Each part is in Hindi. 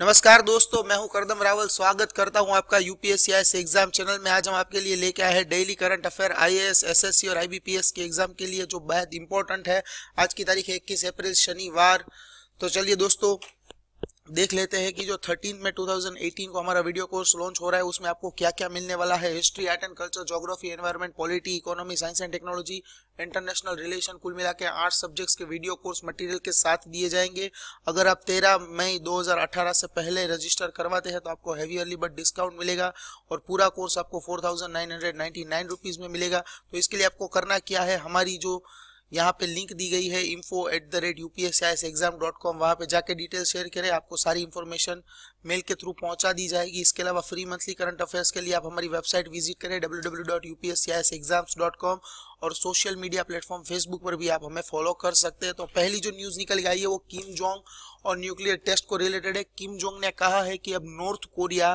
नमस्कार दोस्तों मैं हूं करदम रावल स्वागत करता हूं आपका यूपीएससीआईएस एग्जाम चैनल में आज हम आपके लिए लेके आए हैं daily current affair IAS SSC और आईबीपीएस के एग्जाम के लिए जो बेहद इंपॉर्टेंट है आज की तारीख है इक्कीस अप्रैल शनिवार तो चलिए दोस्तों देख लेते हैं कि जो 13 में 2018 को हमारा वीडियो कोर्स लॉन्च हो रहा है उसमें आपको क्या क्या मिलने वाला है history art and culture geography environment polity economy science and technology international relation कुल मिला के आठ सब्जेक्ट्स के वीडियो कोर्स मटेरियल के साथ दिए जाएंगे अगर आप 13 मई 2018 से पहले रजिस्टर करवाते हैं तो आपको हैवी अर्ली बट डिस्काउंट मिलेगा और पूरा कोर्स आपको फोर थाउजेंड में मिलेगा तो इसके लिए आपको करना क्या है हमारी जो यहाँ पे लिंक दी गई है info at the rate U P S I S exam dot com वहाँ पर जाके डिटेल शेयर करें आपको सारी इन्फॉर्मेशन मेल के थ्रू पहुंचा दी जाएगी इसके अलावा फ्री मंथली करंट अफेयर्स के लिए आप हमारी वेबसाइट विजिट करें www.upscisexams.com और सोशल मीडिया प्लेटफॉर्म फेसबुक पर भी आप हमें फॉलो कर सकते हैं तो पहली जो न्यूज़ निकल आई है वो किम जोंग और न्यूक्लियर टेस्ट को रिलेटेड है किम जोंग ने कहा है कि अब नॉर्थ कोरिया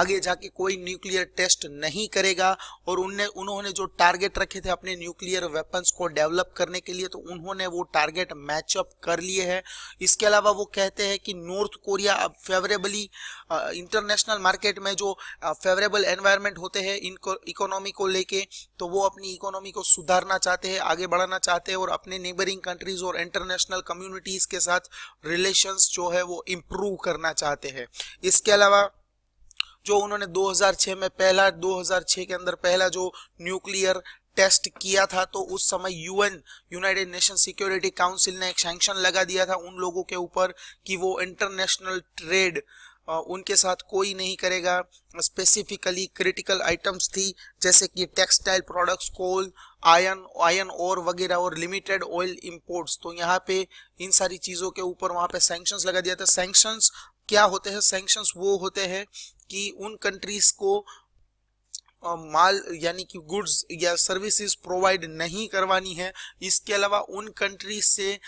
आगे जाके कोई न्यूक्लियर टेस्ट नहीं करेगा और उनने उन्होंने जो टारगेट रखे थे अपने न्यूक्लियर वेपन्स को डेवलप करने के लिए तो उन्होंने वो टारगेट मैचअप कर लिए है इसके अलावा वो कहते हैं कि नॉर्थ कोरिया अब फेवरेबली बेसिकली इंटरनेशनल मार्केट में जो फेवरेबल uh, एनवायरनमेंट होते हैं इनको इकोनॉमी को लेके तो वो अपनी इकोनॉमी को सुधारना चाहते हैं आगे बढ़ाना चाहते हैं और अपने नेबरिंग कंट्रीज और इंटरनेशनल कम्युनिटीज के साथ रिलेशंस जो है वो इम्प्रूव करना चाहते हैं इसके अलावा जो उन्होंने 2006 में पहला 2006 के अंदर पहला जो न्यूक्लियर टेस्ट किया था तो उस समय UN United Nation Security Council ने एक सैंक्शन लगा दिया था उन लोगों के ऊपर कि वो इंटरनेशनल ट्रेड उनके साथ कोई नहीं करेगा स्पेसिफिकली क्रिटिकल आइटम्स थी जैसे कि textile products coal iron iron और वगैरह और लिमिटेड ऑयल इंपोर्ट्स तो यहाँ पे इन सारी चीज़ों के ऊपर वहाँ पे सेंक्शंस लगा दिया था सेंक्शंस क्या होते हैं सेंक्शंस वो होते हैं कि उन कंट्रीज को माल यानी कि गुड्स या सर्विसेज प्रोवाइड नहीं करवानी है इसके अलावा उन कंट्री से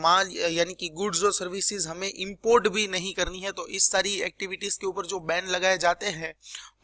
माल यानी कि गुड्स और सर्विसेज हमें इंपोर्ट भी नहीं करनी है तो इस सारी एक्टिविटीज के ऊपर जो बैन लगाए जाते हैं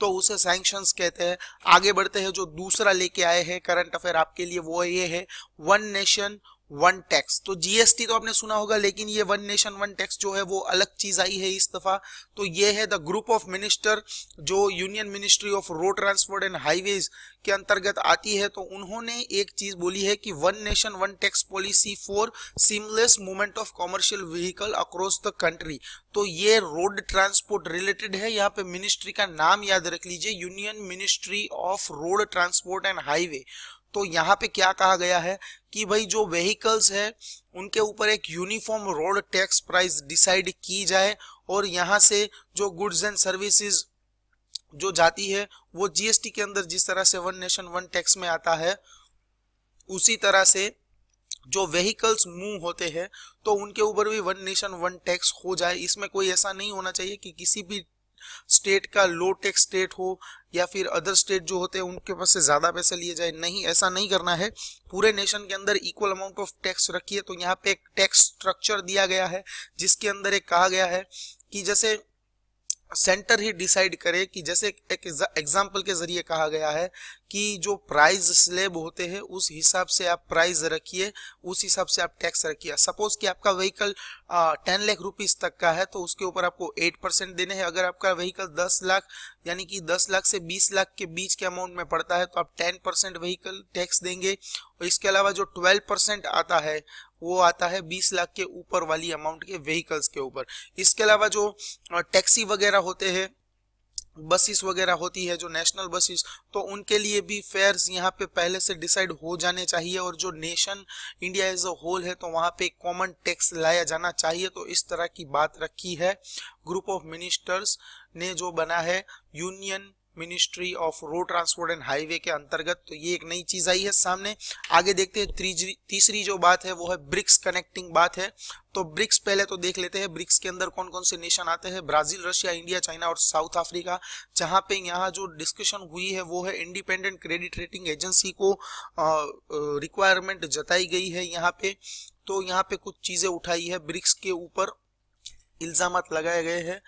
तो उसे सैंक्शंस कहते हैं आगे बढ़ते हैं जो दूसरा लेके आए हैं करंट अफेयर आपके लिए वो ये है वन नेशन वन टैक्स तो जीएसटी तो आपने सुना होगा लेकिन ये वन नेशन वन टैक्स जो है वो अलग चीज आई है इस दफा तो ये है द ग्रुप ऑफ मिनिस्टर जो union ministry of road transport and highways के अंतर्गत आती है तो उन्होंने एक चीज बोली है कि one nation one tax policy for seamless movement of commercial vehicle across the country तो ये रोड ट्रांसपोर्ट रिलेटेड है यहाँ पे मिनिस्ट्री का नाम याद रख लीजिए union ministry of road transport and highway तो यहाँ पे क्या कहा गया है कि भाई जो व्हीकल्स है उनके ऊपर एक uniform road tax price decide की जाए और यहाँ से जो गुड्स एंड सर्विसेज जो जाती है वो जीएसटी के अंदर जिस तरह से वन नेशन वन टैक्स में आता है उसी तरह से जो व्हीकल्स मूव होते हैं तो उनके ऊपर भी वन नेशन वन टैक्स हो जाए इसमें कोई ऐसा नहीं होना चाहिए कि किसी भी स्टेट का लो टैक्स स्टेट हो या फिर अदर स्टेट जो होते हैं उनके पास से ज्यादा पैसे लिए जाए नहीं ऐसा नहीं करना है पूरे नेशन के अंदर इक्वल अमाउंट ऑफ टैक्स रखिए तो यहाँ पे एक टैक्स स्ट्रक्चर दिया गया है जिसके अंदर एक कहा गया है कि जैसे सेंटर ही डिसाइड करे कि जैसे एक एग्जाम्पल के जरिए कहा गया है कि जो प्राइस स्लेब होते हैं उस हिसाब से आप प्राइस रखिए उस हिसाब से आप टैक्स रखिए सपोज कि आपका व्हीकल टेन लाख रुपीस तक का है तो उसके ऊपर आपको एट परसेंट देने हैं अगर आपका व्हीकल दस लाख यानी कि दस लाख से बीस लाख के बीच के अमाउंट में पड़ता है तो आप टेन परसेंट व्हीकल टैक्स देंगे और इसके अलावा जो ट्वेल्व परसेंट आता है वो आता है 20 लाख के ऊपर वाली अमाउंट के व्हीकल्स के ऊपर इसके अलावा जो टैक्सी वगैरह होते हैं बसेस वगैरह होती है जो नेशनल बसेस तो उनके लिए भी फेयर्स यहाँ पे पहले से डिसाइड हो जाने चाहिए और जो nation India as a whole है तो वहाँ पे कॉमन टैक्स लाया जाना चाहिए तो इस तरह की बात रखी है ग्रुप ऑफ मिनिस्टर्स ने जो बना है union ministry of road transport and highway के अंतर्गत तो ये एक नई चीज आई है सामने आगे देखते हैं तीसरी जो बात है वो है ब्रिक्स कनेक्टिंग बात है तो ब्रिक्स पहले तो देख लेते हैं ब्रिक्स के अंदर कौन कौन से नेशन आते हैं ब्राजील रशिया इंडिया चाइना और साउथ अफ्रीका जहां पे यहाँ जो डिस्कशन हुई है वो है इंडिपेंडेंट क्रेडिट रेटिंग एजेंसी को रिक्वायरमेंट जताई गई है यहाँ पे तो यहाँ पे कुछ चीजें उठाई है ब्रिक्स के ऊपर इल्जाम लगाए गए हैं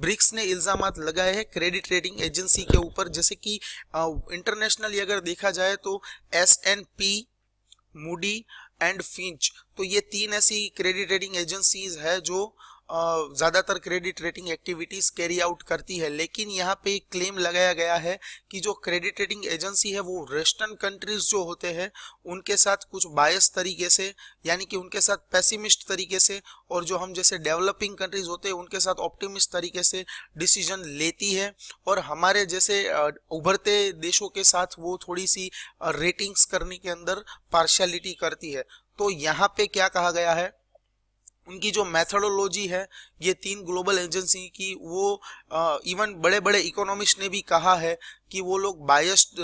ब्रिक्स ने इल्जाम लगाए हैं क्रेडिट रेटिंग एजेंसी के ऊपर जैसे कि इंटरनेशनली अगर देखा जाए तो S and P Moody and Fitch तो ये तीन ऐसी क्रेडिट रेटिंग एजेंसीज है जो ज़्यादातर credit rating activities carry out करती है लेकिन यहाँ पे एक क्लेम लगाया गया है कि जो क्रेडिट रेटिंग एजेंसी है वो वेस्टर्न कंट्रीज जो होते हैं उनके साथ कुछ बायस तरीके से यानी कि उनके साथ पैसिमिस्ट तरीके से और जो हम जैसे डेवलपिंग कंट्रीज होते हैं उनके साथ ऑप्टिमिस्ट तरीके से डिसीजन लेती है और हमारे जैसे उभरते देशों के साथ वो थोड़ी सी रेटिंग्स करने के अंदर पार्शलिटी करती है तो यहाँ पे क्या कहा गया है उनकी जो मैथडोलॉजी है ये तीन ग्लोबल एजेंसी की वो इवन बड़े बड़े इकोनॉमिस्ट ने भी कहा है कि वो लोग बायस्ड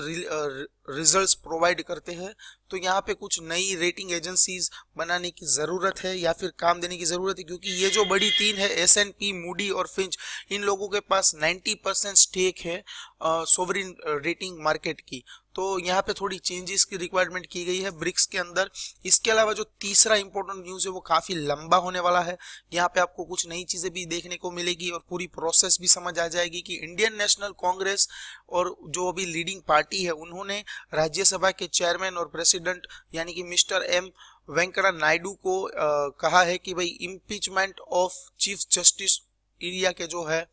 रिजल्ट्स प्रोवाइड करते हैं तो यहाँ पे कुछ नई रेटिंग एजेंसीज बनाने की ज़रूरत है या फिर काम देने की ज़रूरत है क्योंकि ये जो बड़ी तीन है एस एन पी मूडी और फिंच इन लोगों के पास 90 परसेंट स्टेक है सोवरिन रेटिंग मार्केट की तो यहाँ पे थोड़ी चेंजेस की रिक्वायरमेंट की गई है ब्रिक्स के अंदर इसके अलावा जो तीसरा इंपॉर्टेंट न्यूज़ है वो काफ़ी लंबा होने वाला है यहाँ पे आपको कुछ नई चीज़ें भी देखने को मिलेगी और पूरी प्रोसेस भी समझ आ जाएगी कि इंडियन नेशनल कांग्रेस और जो अभी लीडिंग पार्टी है उन्होंने राज्यसभा के चेयरमैन और प्रेसिडेंट यानी कि मिस्टर एम वेंकटा नायडू को आ, कहा है कि भाई impeachment of chief justice India के जो है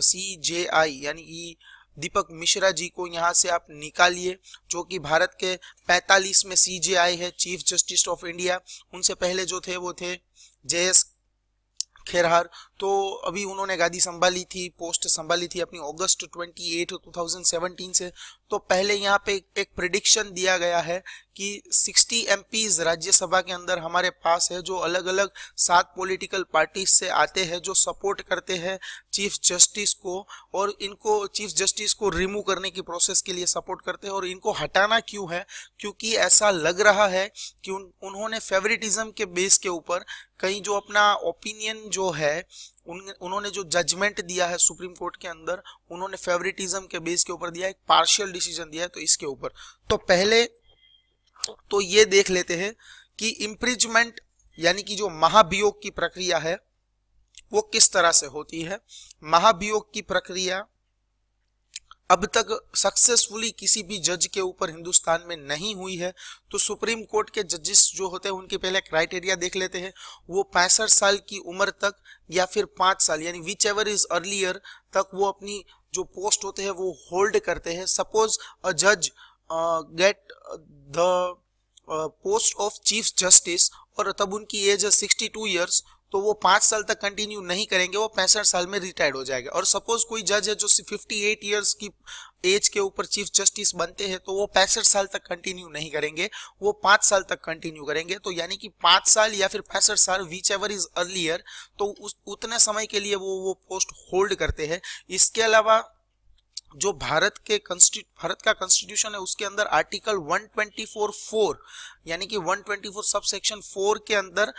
सी जे आई यानी कि दीपक मिश्रा जी को यहाँ से आप निकालिए जो कि भारत के 45 में सी जे आई है चीफ जस्टिस ऑफ इंडिया उनसे पहले जो थे वो थे जे एस खेरहार तो अभी उन्होंने गादी संभाली थी पोस्ट संभाली थी अपनी अगस्त 28 2017 से तो पहले यहाँ पे एक प्रिडिक्शन दिया गया है कि 60 एम राज्यसभा के अंदर हमारे पास है जो अलग अलग सात पॉलिटिकल पार्टीज से आते हैं जो सपोर्ट करते हैं चीफ जस्टिस को और इनको चीफ जस्टिस को रिमूव करने की प्रोसेस के लिए सपोर्ट करते हैं और इनको हटाना क्यों है क्योंकि ऐसा लग रहा है कि उन, उन्होंने फेवरेटिज्म के बेस के ऊपर कहीं जो अपना ओपिनियन जो है उन उन्होंने जो जजमेंट दिया है सुप्रीम कोर्ट के अंदर उन्होंने फेवरेटिज्म के बेस के ऊपर दिया एक पार्शियल डिसीजन दिया है तो इसके ऊपर तो पहले तो ये देख लेते हैं कि इम्प्रिजमेंट यानी कि जो महाभियोग की प्रक्रिया है वो किस तरह से होती है महाभियोग की प्रक्रिया अब तक सक्सेसफुली किसी भी जज के ऊपर हिंदुस्तान में नहीं हुई है तो सुप्रीम कोर्ट के जजेस जो होते हैं उनके पहले क्राइटेरिया देख लेते हैं वो पैंसठ साल की उम्र तक या फिर पांच साल यानी विच एवर इज अर्लियर तक वो अपनी जो पोस्ट होते हैं वो होल्ड करते हैं सपोज अ जज get the post of chief justice और तब उनकी एज है सिक्सटी टू तो वो पांच साल तक कंटिन्यू नहीं करेंगे वो पैंसठ साल में रिटायर्ड हो जाएगा और सपोज कोई जज है जो फिफ्टी एट ईयर्स की एज के ऊपर चीफ जस्टिस बनते हैं तो वो पैंसठ साल तक कंटिन्यू नहीं करेंगे वो पांच साल तक कंटिन्यू करेंगे तो यानी कि पांच साल या फिर पैंसठ साल विच एवर इज अर्लियर तो उस उतने समय के लिए वो वो पोस्ट होल्ड करते हैं इसके अलावा जो भारत के भारत का कॉन्स्टिट्यूशन है उसके अंदर आर्टिकल 124.4 यानी कि 124 सब सेक्शन 4 के अंदर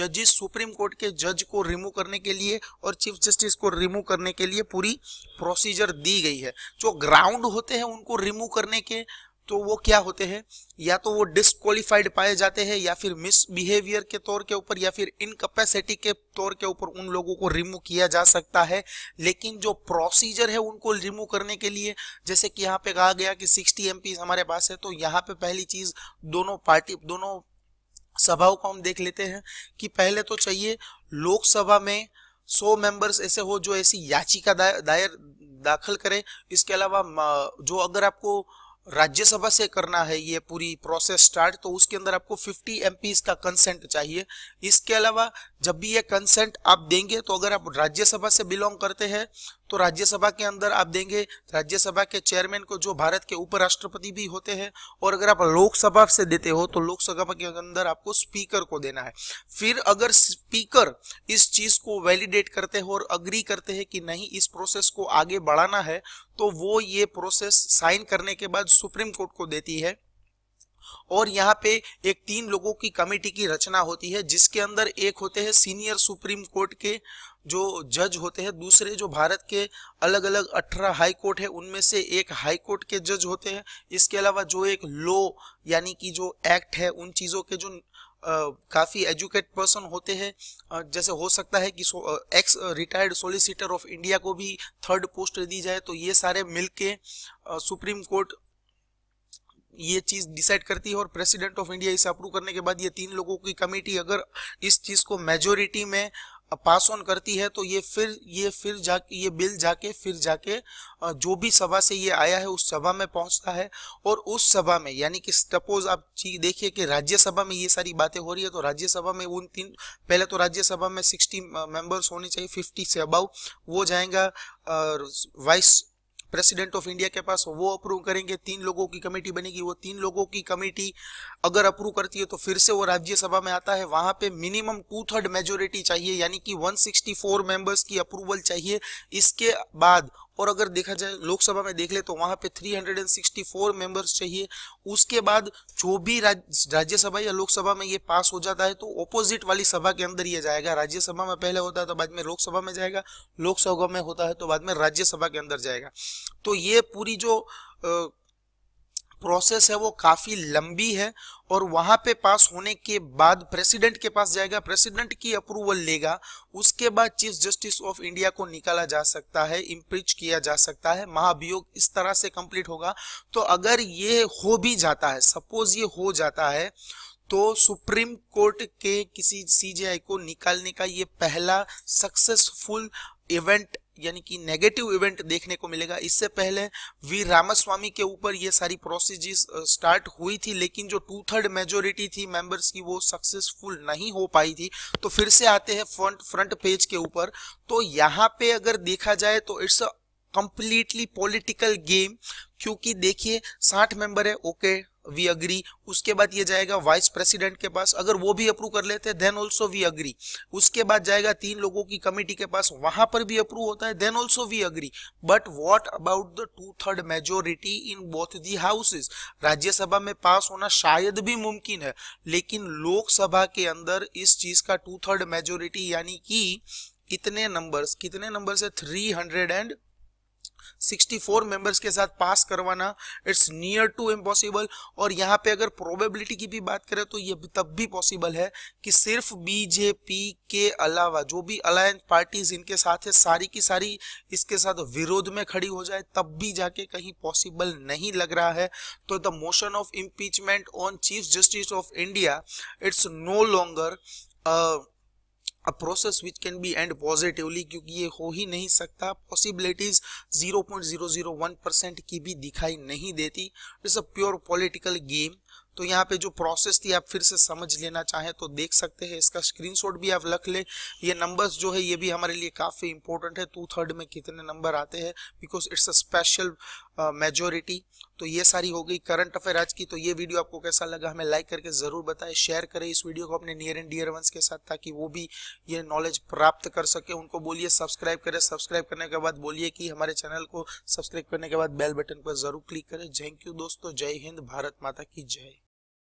जजेस सुप्रीम कोर्ट के जज को रिमूव करने के लिए और चीफ जस्टिस को रिमूव करने के लिए पूरी प्रोसीजर दी गई है जो ग्राउंड होते हैं उनको रिमूव करने के तो वो क्या होते हैं या तो वो डिसक्वालिफाइड पाए जाते हैं या फिर मिसबिहेवियर के तौर के ऊपर या फिर इनकपेसिटी के तौर के ऊपर उन लोगों को रिमूव किया जा सकता है लेकिन जो प्रोसीजर है उनको रिमूव करने के लिए जैसे कि यहाँ पे कहा गया कि 60 एम हमारे पास है तो यहाँ पे पहली चीज दोनों पार्टी दोनों सभाओं को हम देख लेते हैं कि पहले तो चाहिए लोकसभा में सौ मेंबर्स ऐसे हो जो ऐसी याचिका दायर दाखिल करें इसके अलावा जो अगर आपको राज्यसभा से करना है ये पूरी प्रोसेस स्टार्ट तो उसके अंदर आपको 50 एम का कंसेंट चाहिए इसके अलावा जब भी ये कंसेंट आप देंगे तो अगर आप राज्यसभा से बिलोंग करते हैं तो राज्यसभा के अंदर आप देंगे राज्यसभा के चेयरमैन को जो भारत के उपराष्ट्रपति भी होते हैं और अगर आप लोकसभा से देते हो तो लोकसभा के अंदर आपको स्पीकर को देना है फिर अगर स्पीकर इस चीज को वैलिडेट करते हो और अग्री करते हैं कि नहीं इस प्रोसेस को आगे बढ़ाना है तो वो ये प्रोसेस साइन करने के बाद सुप्रीम कोर्ट को देती है और यहाँ पे एक तीन लोगों की कमेटी की रचना होती है जिसके अंदर एक होते हैं सीनियर सुप्रीम कोर्ट के जो जज होते हैं दूसरे जो भारत के अलग अलग अठारह हाई कोर्ट है उनमें से एक हाई कोर्ट के जज होते हैं इसके अलावा जो एक लॉ यानी कि जो एक्ट है उन चीज़ों के जो आ, काफ़ी एजुकेट पर्सन होते हैं जैसे हो सकता है कि ex retired solicitor of India को भी थर्ड पोस्ट दी जाए तो ये सारे मिलके सुप्रीम कोर्ट ये चीज डिसाइड करती है और प्रेसिडेंट ऑफ इंडिया इसे अप्रूव करने के बाद ये तीन लोगों की कमेटी अगर इस चीज को मेजोरिटी में पास ऑन करती है तो ये फिर ये फिर जाके ये बिल जाके फिर जाके जो भी सभा से ये आया है उस सभा में पहुंचता है और उस सभा में यानी कि सपोज आप चीज देखिए कि राज्यसभा में ये सारी बातें हो रही है तो राज्यसभा में उन तीन पहले तो राज्यसभा में सिक्सटी मेंबर्स होने चाहिए फिफ्टी से अबाउ वो जाएगा वाइस प्रेसिडेंट ऑफ इंडिया के पास वो अप्रूव करेंगे तीन लोगों की कमेटी बनेगी वो तीन लोगों की कमेटी अगर अप्रूव करती है तो फिर से वो राज्यसभा में आता है वहां पे मिनिमम टू थर्ड मेजोरिटी चाहिए यानी कि 164 मेंबर्स की अप्रूवल चाहिए इसके बाद और अगर देखा जाए लोकसभा में देख ले तो वहां पे 364 मेंबर्स चाहिए उसके बाद जो भी राज्यसभा या लोकसभा में ये पास हो जाता है तो ऑपोजिट वाली सभा के अंदर ये जाएगा राज्यसभा में पहले होता है तो बाद में लोकसभा में जाएगा लोकसभा में होता है तो बाद में राज्यसभा के अंदर जाएगा तो ये पूरी जो आ, प्रोसेस है वो काफ़ी लंबी है और वहां पे पास होने के बाद प्रेसिडेंट के पास जाएगा प्रेसिडेंट की अप्रूवल लेगा उसके बाद चीफ जस्टिस ऑफ इंडिया को निकाला जा सकता है इम्प्रीच किया जा सकता है महाभियोग इस तरह से कंप्लीट होगा तो अगर ये हो भी जाता है सपोज ये हो जाता है तो सुप्रीम कोर्ट के किसी सीजीआई को निकालने का ये पहला सक्सेसफुल इवेंट यानी कि नेगेटिव इवेंट देखने को मिलेगा इससे पहले वी रामास्वामी के ऊपर ये सारी प्रोसेस स्टार्ट हुई थी लेकिन जो टू थर्ड मेजोरिटी थी मेंबर्स की वो सक्सेसफुल नहीं हो पाई थी तो फिर से आते हैं फ्रंट फ्रंट पेज के ऊपर तो यहाँ पे अगर देखा जाए तो इट्स कंप्लीटली पॉलिटिकल गेम क्योंकि देखिए साठ मेंबर है ओके okay, वी अग्री उसके बाद ये जाएगा वाइस प्रेसिडेंट के पास अगर वो भी अप्रूव कर लेते हैं देन ऑल्सो वी अग्री उसके बाद जाएगा तीन लोगों की कमेटी के पास वहां पर भी अप्रूव होता है then also we agree but what about the two third majority in both the houses Rajya Sabha में पास होना शायद भी मुमकिन है लेकिन लोकसभा के अंदर इस चीज का टू थर्ड मेजोरिटी यानी कि कितने नंबर्स कितने नंबर्स है थ्री हंड्रेड एंड 64 मेंबर्स के साथ पास करवाना इट्स नियर टू इम्पॉसिबल और यहाँ पे अगर प्रोबेबिलिटी की भी बात करें तो ये तब भी पॉसिबल है कि सिर्फ बीजेपी के अलावा जो भी अलायंस पार्टीज इनके साथ है सारी की सारी इसके साथ विरोध में खड़ी हो जाए तब भी जाके कहीं पॉसिबल नहीं लग रहा है तो the motion of impeachment on chief justice of India it's no longer a process which can be and positively क्योंकि ये हो ही नहीं सकता पॉसिबिलिटीज 0.001 परसेंट की भी दिखाई नहीं देती it's a pure political game तो यहाँ पे जो प्रोसेस थी आप फिर से समझ लेना चाहें तो देख सकते हैं इसका स्क्रीनशॉट भी आप रख ले ये नंबर्स जो है ये भी हमारे लिए काफ़ी इंपॉर्टेंट है टू थर्ड में कितने नंबर आते हैं because it's a special majority uh, तो ये सारी हो गई करंट अफेयर आज की तो ये वीडियो आपको कैसा लगा हमें लाइक करके ज़रूर बताएं शेयर करें इस वीडियो को अपने नियर एंड डियर वंस के साथ ताकि वो भी ये नॉलेज प्राप्त कर सके उनको बोलिए सब्सक्राइब करें सब्सक्राइब करने के बाद बोलिए कि हमारे चैनल को सब्सक्राइब करने के बाद बेल बटन पर जरूर क्लिक करें थैंक यू दोस्तों जय हिंद भारत माता की जय